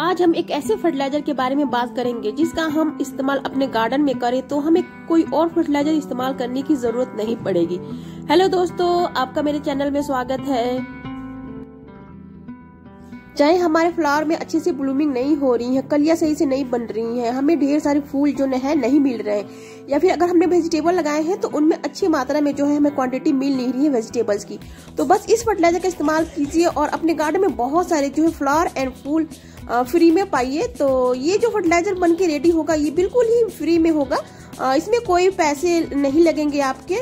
आज हम एक ऐसे फर्टिलाइजर के बारे में बात करेंगे जिसका हम इस्तेमाल अपने गार्डन में करें तो हमें कोई और फर्टिलाइजर इस्तेमाल करने की जरूरत नहीं पड़ेगी हेलो दोस्तों आपका मेरे चैनल में स्वागत है चाहे हमारे फ्लावर में अच्छे से ब्लूमिंग नहीं हो रही है कलिया सही से नहीं बन रही हैं हमें ढेर सारे फूल जो है नहीं मिल रहे हैं या फिर अगर हमने वेजिटेबल लगाए हैं तो उनमें अच्छी मात्रा में जो है हमें क्वांटिटी मिल नहीं रही है वेजिटेबल्स की तो बस इस फर्टिलाइजर का इस्तेमाल कीजिए और अपने गार्डन में बहुत सारे जो है फ्लावर एंड फूल फ्री में पाइए तो ये जो फर्टिलाइजर बन के रेडी होगा ये बिल्कुल ही फ्री में होगा इसमें कोई पैसे नहीं लगेंगे आपके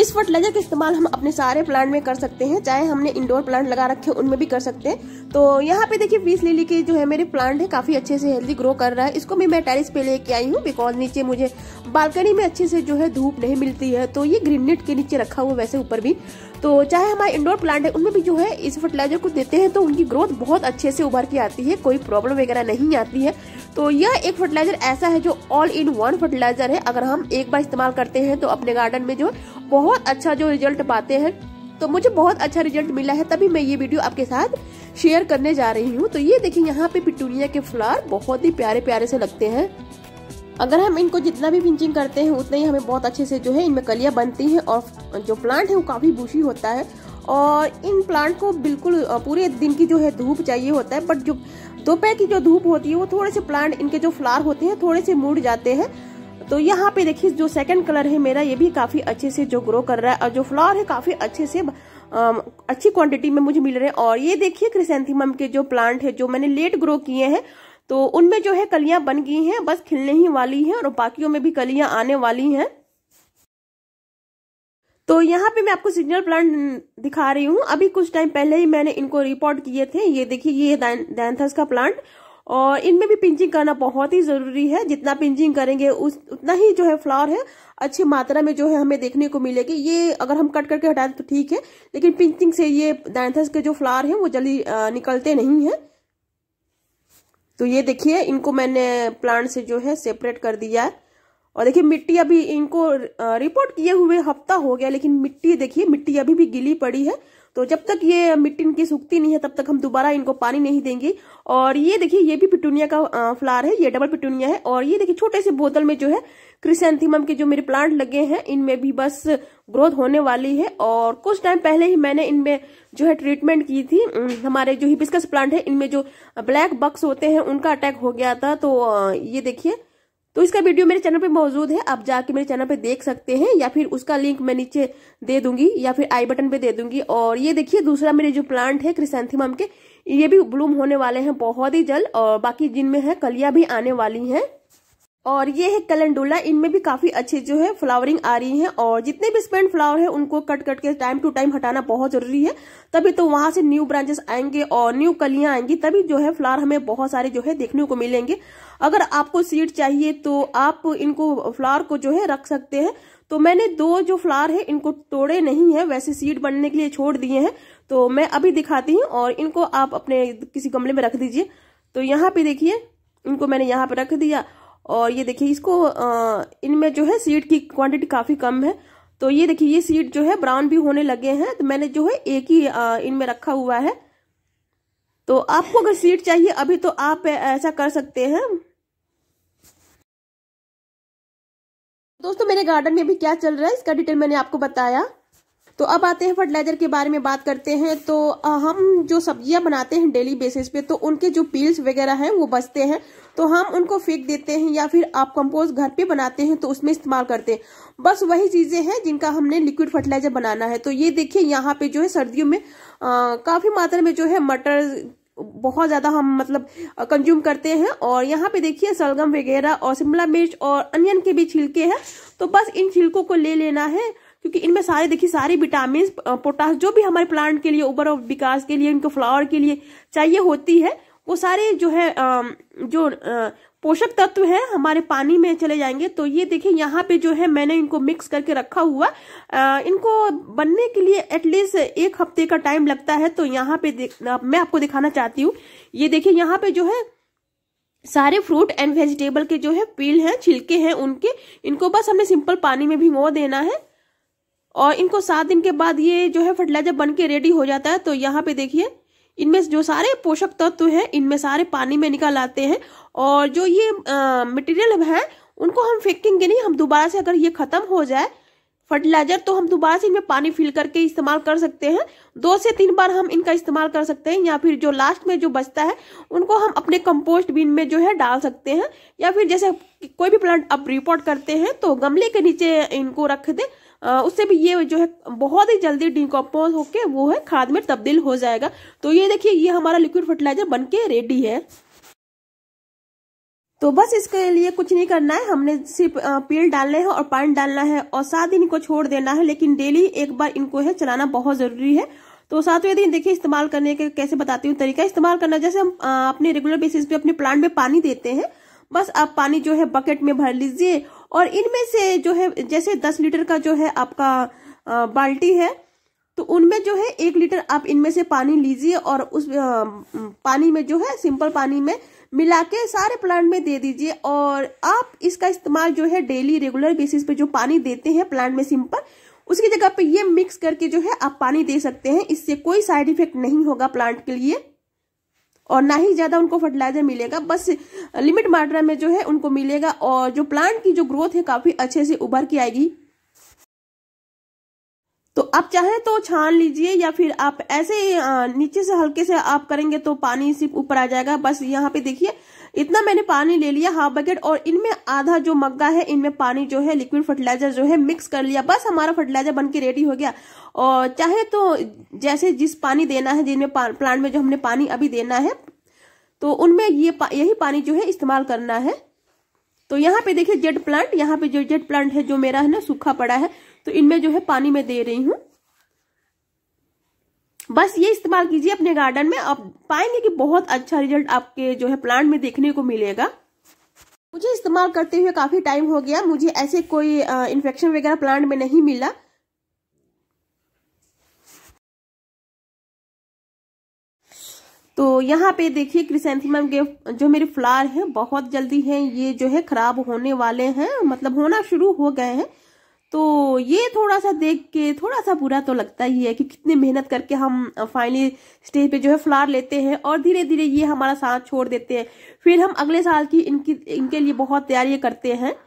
इस फर्टिलाइजर का इस्तेमाल हम अपने सारे प्लांट में कर सकते हैं चाहे हमने इंडोर प्लांट लगा रखे उनमें भी कर सकते हैं तो यहाँ पे देखिए बीस लिली के जो है मेरे प्लांट है काफी अच्छे से हेल्दी ग्रो कर रहा है इसको भी मैं टेरिस पे लेके आई हूँ बिकॉज नीचे मुझे बालकनी में अच्छे से जो है धूप नहीं मिलती है तो ये ग्रीन नेट के नीचे रखा हुआ वैसे ऊपर भी तो चाहे हमारे इंडोर प्लांट है उनमें भी जो है इस फर्टिलाइजर को देते हैं तो उनकी ग्रोथ बहुत अच्छे से उभर के आती है कोई प्रॉब्लम वगैरह नहीं आती है तो यह एक फर्टिलाइजर ऐसा है जो ऑल इन वन फर्टिलाइजर है अगर हम एक बार इस्तेमाल करते हैं तो अपने गार्डन में जो बहुत अच्छा जो रिजल्ट पाते हैं तो मुझे बहुत अच्छा रिजल्ट मिला है तभी मैं ये वीडियो आपके साथ शेयर करने जा रही हूँ तो ये देखिए यहाँ पे पिटूनिया के फ्लावर बहुत ही प्यारे प्यारे से लगते हैं अगर हम इनको जितना भी पिंचिंग करते हैं उतना ही हमें बहुत अच्छे से जो है इनमें कलियाँ बनती हैं और जो प्लांट है वो काफ़ी बुशी होता है और इन प्लांट को बिल्कुल पूरे दिन की जो है धूप चाहिए होता है बट जो दोपहर की जो धूप होती है वो थोड़े से प्लांट इनके जो फ्लावर होते हैं थोड़े से मुड़ जाते हैं तो यहाँ पे देखिए जो सेकंड कलर है मेरा ये भी काफी अच्छे से जो ग्रो कर रहा है और जो फ्लावर है काफी अच्छे से आ, अच्छी क्वांटिटी में मुझे मिल रहे हैं और ये देखिए क्रिसेंथिमम के जो प्लांट है जो मैंने लेट ग्रो किए हैं तो उनमें जो है कलियां बन गई हैं बस खिलने ही वाली हैं और बाकियों में भी कलियां आने वाली हैं तो यहाँ पे मैं आपको सिग्नल प्लांट दिखा रही हूँ अभी कुछ टाइम पहले ही मैंने इनको रिपोर्ट किए थे ये देखिए ये दैंथस का प्लांट और इनमें भी पिंचिंग करना बहुत ही जरूरी है जितना पिंचिंग करेंगे उस उतना ही जो है फ्लावर है अच्छी मात्रा में जो है हमें देखने को मिलेगी ये अगर हम कट करके हटाए तो ठीक है लेकिन पिंचिंग से ये डैंथस के जो फ्लावर है वो जल्दी निकलते नहीं है तो ये देखिए इनको मैंने प्लांट से जो है सेपरेट कर दिया है और देखिए मिट्टी अभी इनको रिपोर्ट किए हुए हफ्ता हो गया लेकिन मिट्टी देखिए मिट्टी अभी भी गिली पड़ी है तो जब तक ये मिट्टी इनकी सूखती नहीं है तब तक हम दोबारा इनको पानी नहीं देंगे और ये देखिए ये भी पिटूनिया का फ्लावर है ये डबल पिटूनिया है और ये देखिए छोटे से बोतल में जो है क्रिसेंथीम के जो मेरे प्लांट लगे हैं इनमें भी बस ग्रोथ होने वाली है और कुछ टाइम पहले ही मैंने इनमें जो है ट्रीटमेंट की थी हमारे जो हिबिस्कस प्लांट है इनमें जो ब्लैक बक्स होते हैं उनका अटैक हो गया था तो ये देखिए तो इसका वीडियो मेरे चैनल पे मौजूद है आप जाके मेरे चैनल पे देख सकते हैं या फिर उसका लिंक मैं नीचे दे दूंगी या फिर आई बटन पे दे दूंगी और ये देखिए दूसरा मेरे जो प्लांट है क्रिसेंथीम के ये भी ब्लूम होने वाले हैं बहुत ही जल्द और बाकी जिनमें है कलिया भी आने वाली हैं और ये है कलेंडोला इनमें भी काफी अच्छे जो है फ्लावरिंग आ रही है और जितने भी स्पेंड फ्लावर है उनको कट कट के टाइम टू टाइम हटाना बहुत जरूरी है तभी तो वहां से न्यू ब्रांचेस आएंगे और न्यू कलियां आएंगी तभी जो है फ्लावर हमें बहुत सारे जो है देखने को मिलेंगे अगर आपको सीड चाहिए तो आप इनको फ्लावर को जो है रख सकते हैं तो मैंने दो जो फ्लावर है इनको तोड़े नहीं है वैसे सीड बनने के लिए छोड़ दिए हैं तो मैं अभी दिखाती हूँ और इनको आप अपने किसी गमले में रख दीजिए तो यहाँ पे देखिए इनको मैंने यहाँ पे रख दिया और ये देखिए इसको इनमें जो है सीड की क्वांटिटी काफ़ी कम है तो ये देखिए ये सीड जो है ब्राउन भी होने लगे हैं तो मैंने जो है एक ही इनमें रखा हुआ है तो आपको अगर सीड चाहिए अभी तो आप ऐसा कर सकते हैं दोस्तों मेरे गार्डन में अभी क्या चल रहा है इसका डिटेल मैंने आपको बताया तो अब आते हैं फर्टिलाइजर के बारे में बात करते हैं तो हम जो सब्जियां बनाते हैं डेली बेसिस पे तो उनके जो पील्स वगैरह हैं वो बचते हैं तो हम उनको फेंक देते हैं या फिर आप कंपोस्ट घर पे बनाते हैं तो उसमें इस्तेमाल करते हैं बस वही चीजें हैं जिनका हमने लिक्विड फर्टिलाइजर बनाना है तो ये देखिए यहाँ पे जो है सर्दियों में आ, काफी मात्रा में जो है मटर बहुत ज्यादा हम मतलब कंज्यूम करते हैं और यहाँ पे देखिए सलगम वगैरह और शिमला मिर्च और अनियन के भी छिलके हैं तो बस इन छिलकों को ले लेना है क्योंकि इनमें सारे देखिए सारे विटामिन पोटास जो भी हमारे प्लांट के लिए उबर और विकास के लिए इनको फ्लावर के लिए चाहिए होती है वो सारे जो है जो पोषक तत्व है हमारे पानी में चले जाएंगे तो ये देखिए यहाँ पे जो है मैंने इनको मिक्स करके रखा हुआ इनको बनने के लिए एटलीस्ट एक हफ्ते का टाइम लगता है तो यहाँ पे मैं आपको दिखाना चाहती हूँ ये देखिए यहाँ पे जो है सारे फ्रूट एंड वेजिटेबल के जो है पील हैं छिलके हैं उनके इनको बस हमें सिंपल पानी में भिगो देना है और इनको सात दिन के बाद ये जो है फर्टिलाइजर बन के रेडी हो जाता है तो यहाँ पे देखिए इनमें जो सारे पोषक तत्व हैं इनमें सारे पानी में निकल आते हैं और जो ये मटेरियल है उनको हम फेंकेंगे नहीं हम दोबारा से अगर ये खत्म हो जाए फर्टिलाइजर तो हम दोबारा से इनमें पानी फिल करके इस्तेमाल कर सकते हैं दो से तीन बार हम इनका इस्तेमाल कर सकते हैं या फिर जो लास्ट में जो बचता है उनको हम अपने कंपोस्ट बिन में जो है डाल सकते हैं या फिर जैसे कोई भी प्लांट आप रिपोर्ट करते हैं तो गमले के नीचे इनको रख दें उससे भी ये जो है बहुत ही जल्दी डिकम्पोज होकर वो है खाद में तब्दील हो जाएगा तो ये देखिए ये हमारा लिक्विड फर्टिलाइजर बन के रेडी है तो बस इसके लिए कुछ नहीं करना है हमने सिर्फ पेड़ डालने हैं और पानी डालना है और सात दिन इनको छोड़ देना है लेकिन डेली एक बार इनको है चलाना बहुत जरूरी है तो सातवें दिन देखिए इस्तेमाल करने के कैसे बताती हूँ तरीका इस्तेमाल करना जैसे हम अपने रेगुलर बेसिस पे अपने प्लांट में पानी देते हैं बस आप पानी जो है बकेट में भर लीजिए और इनमें से जो है जैसे दस लीटर का जो है आपका बाल्टी है तो उनमें जो है एक लीटर आप इनमें से पानी लीजिए और उस पानी में जो है सिंपल पानी में मिला के सारे प्लांट में दे दीजिए और आप इसका इस्तेमाल जो है डेली रेगुलर बेसिस पे जो पानी देते हैं प्लांट में सिंपल उसकी जगह पे ये मिक्स करके जो है आप पानी दे सकते हैं इससे कोई साइड इफेक्ट नहीं होगा प्लांट के लिए और ना ही ज्यादा उनको फर्टिलाइजर मिलेगा बस लिमिट मात्रा में जो है उनको मिलेगा और जो प्लांट की जो ग्रोथ है काफी अच्छे से उभर के आएगी तो आप चाहे तो छान लीजिए या फिर आप ऐसे नीचे से हल्के से आप करेंगे तो पानी सिर्फ ऊपर आ जाएगा बस यहाँ पे देखिए इतना मैंने पानी ले लिया हाफ बकेट और इनमें आधा जो मग्गा है इनमें पानी जो है लिक्विड फर्टिलाइजर जो है मिक्स कर लिया बस हमारा फर्टिलाइजर बन के रेडी हो गया और चाहे तो जैसे जिस पानी देना है जिनमें प्लांट में जो हमने पानी अभी देना है तो उनमें ये पा, यही पानी जो है इस्तेमाल करना है तो यहाँ पे देखिए जेड प्लांट यहाँ पे जो जेड प्लांट है जो मेरा है ना सूखा पड़ा है तो इनमें जो है पानी में दे रही हूँ बस ये इस्तेमाल कीजिए अपने गार्डन में आप पाएंगे कि बहुत अच्छा रिजल्ट आपके जो है प्लांट में देखने को मिलेगा मुझे इस्तेमाल करते हुए काफी टाइम हो गया मुझे ऐसे कोई इन्फेक्शन वगैरह प्लांट में नहीं मिला तो यहाँ पे देखिए क्रिसेंथिमम के जो मेरे फ्लावर हैं बहुत जल्दी हैं ये जो है खराब होने वाले हैं मतलब होना शुरू हो गए हैं तो ये थोड़ा सा देख के थोड़ा सा बुरा तो लगता ही है कि कितने मेहनत करके हम फाइनली स्टेज पे जो है फ्लार लेते हैं और धीरे धीरे ये हमारा साथ छोड़ देते हैं फिर हम अगले साल की इनकी इनके लिए बहुत तैयारी करते हैं